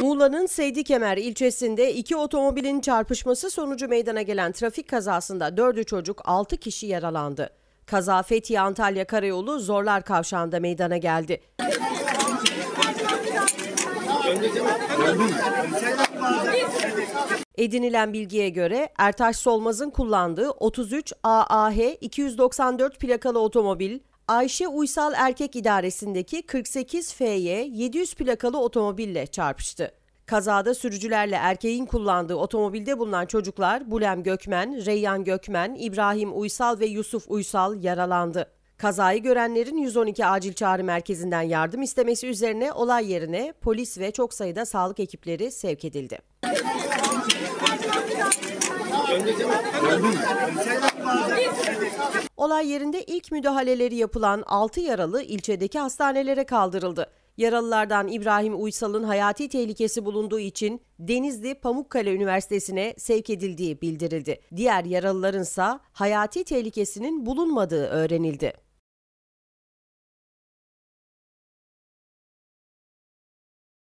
Muğla'nın Kemer ilçesinde iki otomobilin çarpışması sonucu meydana gelen trafik kazasında dördü çocuk altı kişi yaralandı. Kaza Fethiye Antalya Karayolu Zorlar Kavşağı'nda meydana geldi. Edinilen bilgiye göre Ertaş Solmaz'ın kullandığı 33 AAH 294 plakalı otomobil Ayşe Uysal Erkek İdaresi'ndeki 48 FY 700 plakalı otomobille çarpıştı. Kazada sürücülerle erkeğin kullandığı otomobilde bulunan çocuklar Bulem Gökmen, Reyyan Gökmen, İbrahim Uysal ve Yusuf Uysal yaralandı. Kazayı görenlerin 112 acil çağrı merkezinden yardım istemesi üzerine olay yerine polis ve çok sayıda sağlık ekipleri sevk edildi olay yerinde ilk müdahaleleri yapılan 6 yaralı ilçedeki hastanelere kaldırıldı. Yaralılardan İbrahim Uysal'ın hayati tehlikesi bulunduğu için Denizli Pamukkale Üniversitesi'ne sevk edildiği bildirildi. Diğer yaralılarınsa hayati tehlikesinin bulunmadığı öğrenildi.